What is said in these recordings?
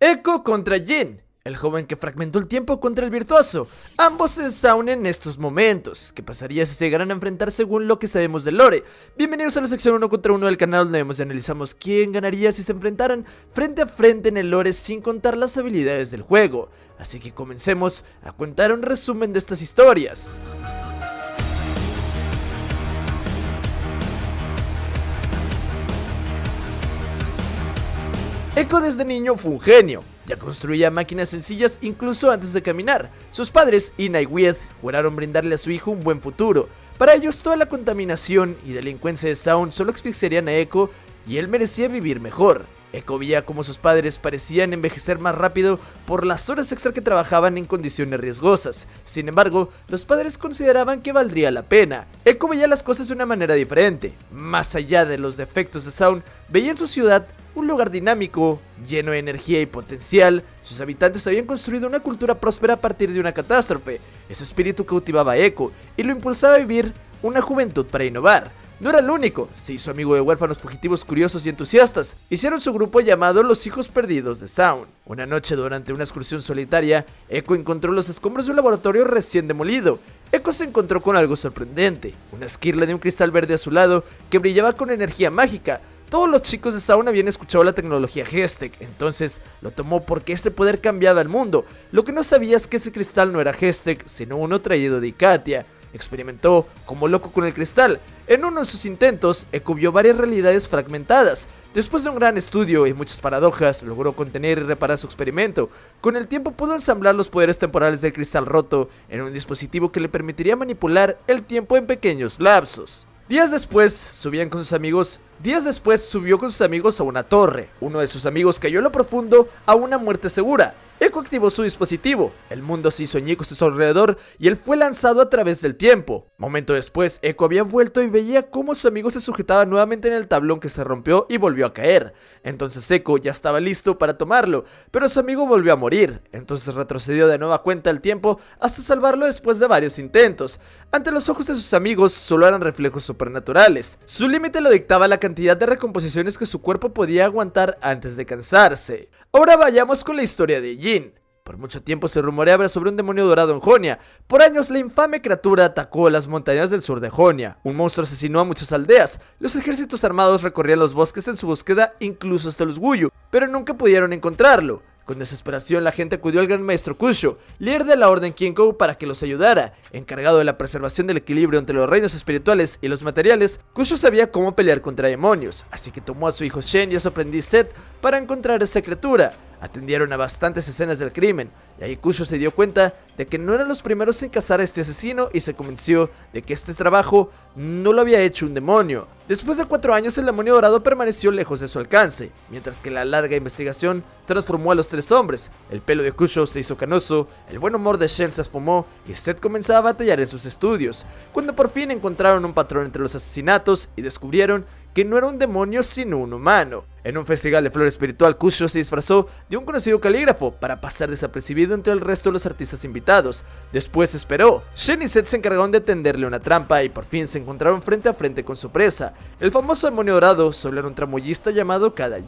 Echo contra Jin, el joven que fragmentó el tiempo contra el virtuoso. Ambos se saunen en estos momentos. ¿Qué pasaría si se llegaran a enfrentar según lo que sabemos del Lore? Bienvenidos a la sección 1 contra 1 del canal donde vemos analizamos quién ganaría si se enfrentaran frente a frente en el Lore sin contar las habilidades del juego. Así que comencemos a contar un resumen de estas historias. Echo desde niño fue un genio, ya construía máquinas sencillas incluso antes de caminar. Sus padres, Ina y juraron brindarle a su hijo un buen futuro. Para ellos toda la contaminación y delincuencia de Sound solo asfixiarían a Echo y él merecía vivir mejor. Echo veía como sus padres parecían envejecer más rápido por las horas extra que trabajaban en condiciones riesgosas. Sin embargo, los padres consideraban que valdría la pena. Echo veía las cosas de una manera diferente. Más allá de los defectos de Sound, veía en su ciudad un lugar dinámico, lleno de energía y potencial, sus habitantes habían construido una cultura próspera a partir de una catástrofe. Ese espíritu cautivaba a Echo y lo impulsaba a vivir una juventud para innovar. No era el único, se hizo amigo de huérfanos fugitivos curiosos y entusiastas. Hicieron su grupo llamado Los Hijos Perdidos de Sound. Una noche durante una excursión solitaria, Echo encontró los escombros de un laboratorio recién demolido. Echo se encontró con algo sorprendente, una esquirla de un cristal verde azulado que brillaba con energía mágica. Todos los chicos de Sauna habían escuchado la tecnología Gestec, entonces lo tomó porque este poder cambiaba el mundo. Lo que no sabía es que ese cristal no era Gestec, sino uno traído de Icatia. Experimentó como loco con el cristal. En uno de sus intentos, cubrió varias realidades fragmentadas. Después de un gran estudio y muchas paradojas, logró contener y reparar su experimento. Con el tiempo pudo ensamblar los poderes temporales del cristal roto en un dispositivo que le permitiría manipular el tiempo en pequeños lapsos. Días después, subían con sus amigos Días después subió con sus amigos a una torre. Uno de sus amigos cayó en lo profundo a una muerte segura. Echo activó su dispositivo, el mundo se hizo añicos a su alrededor y él fue lanzado a través del tiempo. Momento después, Echo había vuelto y veía cómo su amigo se sujetaba nuevamente en el tablón que se rompió y volvió a caer. Entonces Echo ya estaba listo para tomarlo, pero su amigo volvió a morir. Entonces retrocedió de nueva cuenta el tiempo hasta salvarlo después de varios intentos. Ante los ojos de sus amigos solo eran reflejos supernaturales. Su límite lo dictaba la cantidad de recomposiciones que su cuerpo podía aguantar antes de cansarse. Ahora vayamos con la historia de Jin. Por mucho tiempo se rumoreaba sobre un demonio dorado en Jonia. Por años la infame criatura atacó las montañas del sur de Jonia. Un monstruo asesinó a muchas aldeas. Los ejércitos armados recorrían los bosques en su búsqueda incluso hasta los Guyu, pero nunca pudieron encontrarlo. Con desesperación la gente acudió al gran maestro Kusho, líder de la orden Kinkou para que los ayudara. Encargado de la preservación del equilibrio entre los reinos espirituales y los materiales, Kusho sabía cómo pelear contra demonios, así que tomó a su hijo Shen y a su aprendiz Set para encontrar esa criatura. Atendieron a bastantes escenas del crimen, y ahí Kusho se dio cuenta de que no eran los primeros en cazar a este asesino y se convenció de que este trabajo no lo había hecho un demonio, Después de cuatro años, el demonio dorado permaneció lejos de su alcance, mientras que la larga investigación transformó a los tres hombres, el pelo de Kusho se hizo canoso, el buen humor de Shen se esfumó y Seth comenzaba a batallar en sus estudios, cuando por fin encontraron un patrón entre los asesinatos y descubrieron que no era un demonio sino un humano. En un festival de flor espiritual, Kusho se disfrazó de un conocido calígrafo para pasar desapercibido entre el resto de los artistas invitados. Después esperó. Shen y Seth se encargaron de tenderle una trampa y por fin se encontraron frente a frente con su presa. El famoso demonio dorado solo era un tramoyista llamado Kada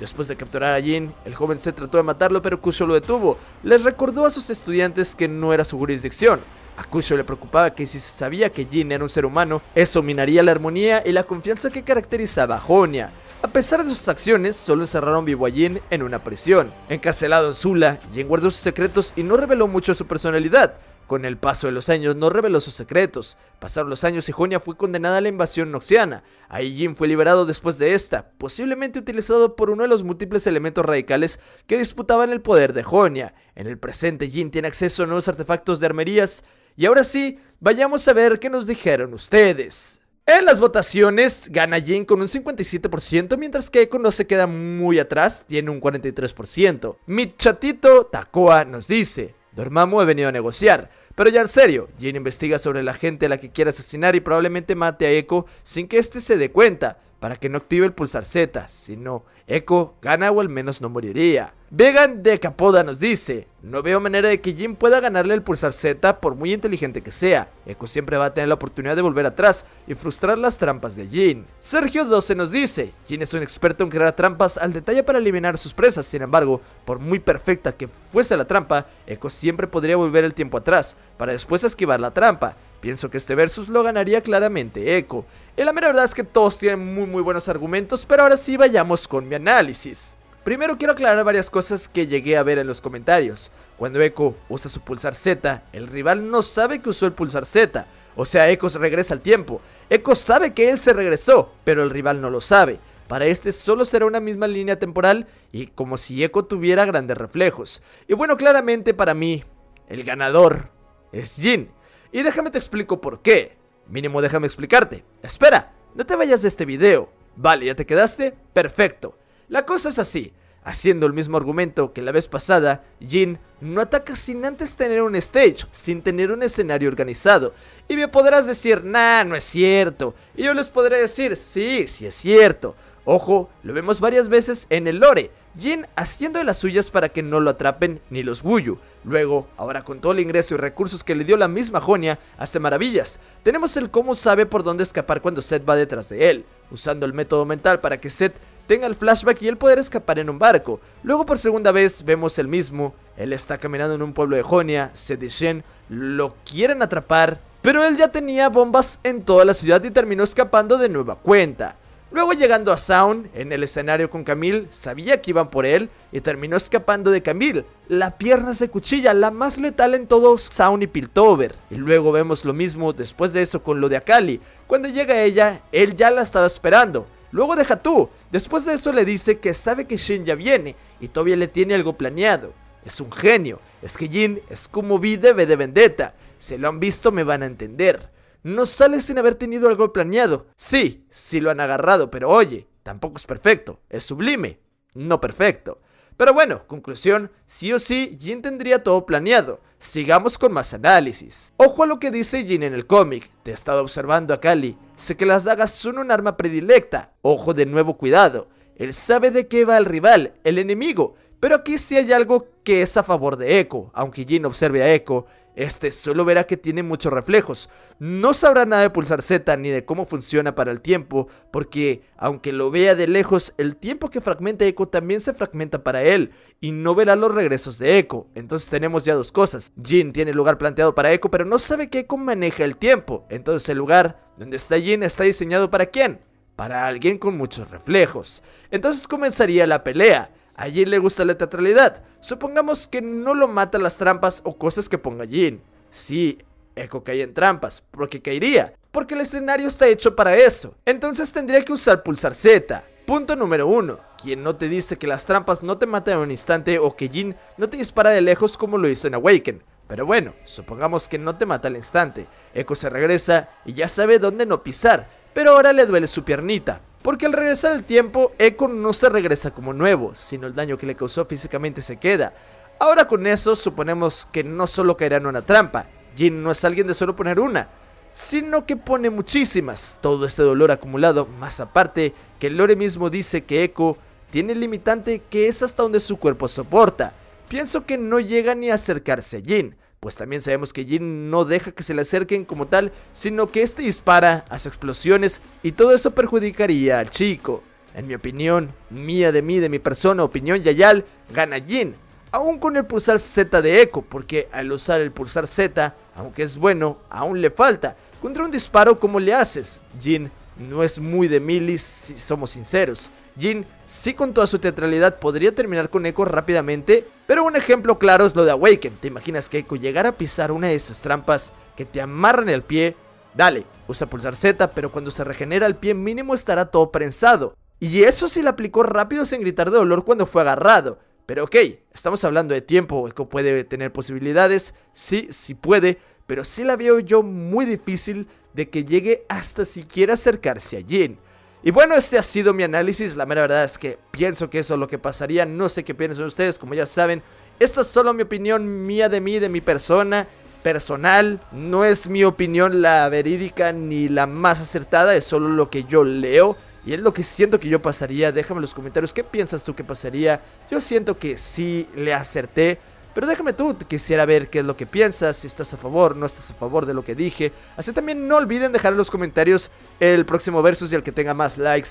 Después de capturar a Jin, el joven se trató de matarlo pero Kusho lo detuvo. Les recordó a sus estudiantes que no era su jurisdicción. A Kusho le preocupaba que si se sabía que Jin era un ser humano, eso minaría la armonía y la confianza que caracterizaba a Jonia. A pesar de sus acciones, solo encerraron vivo a Jin en una prisión. Encarcelado en Sula, Jin guardó sus secretos y no reveló mucho de su personalidad. Con el paso de los años no reveló sus secretos. Pasaron los años y Jonia fue condenada a la invasión noxiana. Ahí Jin fue liberado después de esta, posiblemente utilizado por uno de los múltiples elementos radicales que disputaban el poder de Jonia. En el presente Jin tiene acceso a nuevos artefactos de armerías. Y ahora sí, vayamos a ver qué nos dijeron ustedes. En las votaciones gana Jin con un 57%, mientras que Eko no se queda muy atrás, tiene un 43%. Mi chatito Tacoa nos dice, Dormamo he venido a negociar. Pero ya en serio, Jin investiga sobre la gente a la que quiere asesinar y probablemente mate a Echo sin que éste se dé cuenta, para que no active el pulsar Z, si no, Echo gana o al menos no moriría. Vegan de Capoda nos dice, no veo manera de que Jin pueda ganarle el Pulsar Z por muy inteligente que sea. Echo siempre va a tener la oportunidad de volver atrás y frustrar las trampas de Jin. Sergio 12 nos dice, Jin es un experto en crear trampas al detalle para eliminar sus presas, sin embargo, por muy perfecta que fuese la trampa, Echo siempre podría volver el tiempo atrás para después esquivar la trampa. Pienso que este versus lo ganaría claramente Echo. Y la mera verdad es que todos tienen muy muy buenos argumentos, pero ahora sí vayamos con mi análisis. Primero quiero aclarar varias cosas que llegué a ver en los comentarios. Cuando Echo usa su pulsar Z, el rival no sabe que usó el pulsar Z. O sea, Echo se regresa al tiempo. Echo sabe que él se regresó, pero el rival no lo sabe. Para este solo será una misma línea temporal y como si Echo tuviera grandes reflejos. Y bueno, claramente para mí, el ganador es Jin. Y déjame te explico por qué. Mínimo déjame explicarte. Espera, no te vayas de este video. Vale, ¿ya te quedaste? Perfecto. La cosa es así. Haciendo el mismo argumento que la vez pasada, Jin no ataca sin antes tener un stage, sin tener un escenario organizado. Y me podrás decir, nah, no es cierto. Y yo les podré decir, sí, sí es cierto. Ojo, lo vemos varias veces en el lore. Jin haciendo de las suyas para que no lo atrapen ni los Wuyu. Luego, ahora con todo el ingreso y recursos que le dio la misma Jonia, hace maravillas. Tenemos el cómo sabe por dónde escapar cuando Seth va detrás de él, usando el método mental para que Seth tenga el flashback y el poder escapar en un barco. Luego por segunda vez vemos el mismo, él está caminando en un pueblo de Jonia, se dicen, lo quieren atrapar, pero él ya tenía bombas en toda la ciudad y terminó escapando de nueva cuenta. Luego llegando a Sound, en el escenario con Camille, sabía que iban por él y terminó escapando de Camille, la pierna se cuchilla, la más letal en todos Sound y Piltover. Y luego vemos lo mismo después de eso con lo de Akali, cuando llega ella, él ya la estaba esperando, Luego deja tú. Después de eso le dice que sabe que Shen ya viene y todavía le tiene algo planeado. Es un genio. Es que Jin es como vi de vendetta. Si lo han visto me van a entender. No sale sin haber tenido algo planeado. Sí, sí lo han agarrado, pero oye, tampoco es perfecto. Es sublime. No perfecto. Pero bueno, conclusión, sí o sí, Jin tendría todo planeado. Sigamos con más análisis. Ojo a lo que dice Jin en el cómic. Te he estado observando a Kali. Sé que las dagas son un arma predilecta. Ojo de nuevo, cuidado. Él sabe de qué va el rival, el enemigo, pero aquí sí hay algo que es a favor de Echo. Aunque Jin observe a Echo, este solo verá que tiene muchos reflejos. No sabrá nada de pulsar Z ni de cómo funciona para el tiempo, porque aunque lo vea de lejos, el tiempo que fragmenta Echo también se fragmenta para él, y no verá los regresos de Echo. Entonces tenemos ya dos cosas. Jin tiene lugar planteado para Echo, pero no sabe que Echo maneja el tiempo. Entonces el lugar donde está Jin está diseñado para quién? Para alguien con muchos reflejos. Entonces comenzaría la pelea. A Jin le gusta la teatralidad. Supongamos que no lo mata las trampas o cosas que ponga Jin. Sí, Echo cae en trampas, porque caería, porque el escenario está hecho para eso. Entonces tendría que usar pulsar Z. Punto número 1. Quien no te dice que las trampas no te matan en un instante o que Jin no te dispara de lejos como lo hizo en Awaken. Pero bueno, supongamos que no te mata al instante. Echo se regresa y ya sabe dónde no pisar, pero ahora le duele su piernita. Porque al regresar el tiempo, Echo no se regresa como nuevo, sino el daño que le causó físicamente se queda. Ahora con eso suponemos que no solo caerá en una trampa, Jin no es alguien de solo poner una, sino que pone muchísimas. Todo este dolor acumulado, más aparte que Lore mismo dice que Echo tiene el limitante que es hasta donde su cuerpo soporta. Pienso que no llega ni a acercarse a Jin, pues también sabemos que Jin no deja que se le acerquen como tal, sino que este dispara, hace explosiones y todo eso perjudicaría al chico. En mi opinión, mía de mí, de mi persona, opinión Yayal, gana Jin, aún con el pulsar Z de Echo, porque al usar el pulsar Z, aunque es bueno, aún le falta. Contra un disparo, ¿cómo le haces? Jin no es muy de milis, si somos sinceros. Jin sí con toda su teatralidad podría terminar con Echo rápidamente, pero un ejemplo claro es lo de Awaken. ¿Te imaginas que Echo llegara a pisar una de esas trampas que te amarran el pie? Dale, usa pulsar Z, pero cuando se regenera el pie mínimo estará todo prensado. Y eso sí la aplicó rápido sin gritar de dolor cuando fue agarrado. Pero ok, estamos hablando de tiempo, Echo puede tener posibilidades, sí, sí puede, pero sí la veo yo muy difícil de que llegue hasta siquiera acercarse a Jin. Y bueno, este ha sido mi análisis. La mera verdad es que pienso que eso es lo que pasaría. No sé qué piensan ustedes, como ya saben. Esta es solo mi opinión mía de mí, de mi persona, personal. No es mi opinión la verídica ni la más acertada. Es solo lo que yo leo. Y es lo que siento que yo pasaría. Déjame en los comentarios qué piensas tú que pasaría. Yo siento que sí le acerté. Pero déjame tú, quisiera ver qué es lo que piensas, si estás a favor, no estás a favor de lo que dije. Así también no olviden dejar en los comentarios el próximo versus y el que tenga más likes.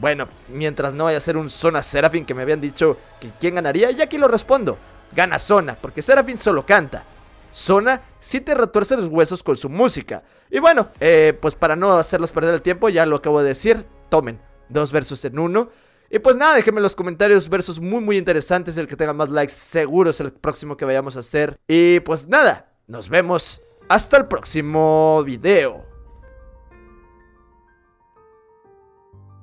Bueno, mientras no vaya a ser un Zona Serafin que me habían dicho que quién ganaría, y aquí lo respondo. Gana Zona, porque Serafin solo canta. Zona sí te retuerce los huesos con su música. Y bueno, eh, pues para no hacerlos perder el tiempo, ya lo acabo de decir, tomen. Dos versos en uno. Y pues nada, déjenme los comentarios, versos muy muy interesantes. El que tenga más likes seguro es el próximo que vayamos a hacer. Y pues nada, nos vemos. Hasta el próximo video.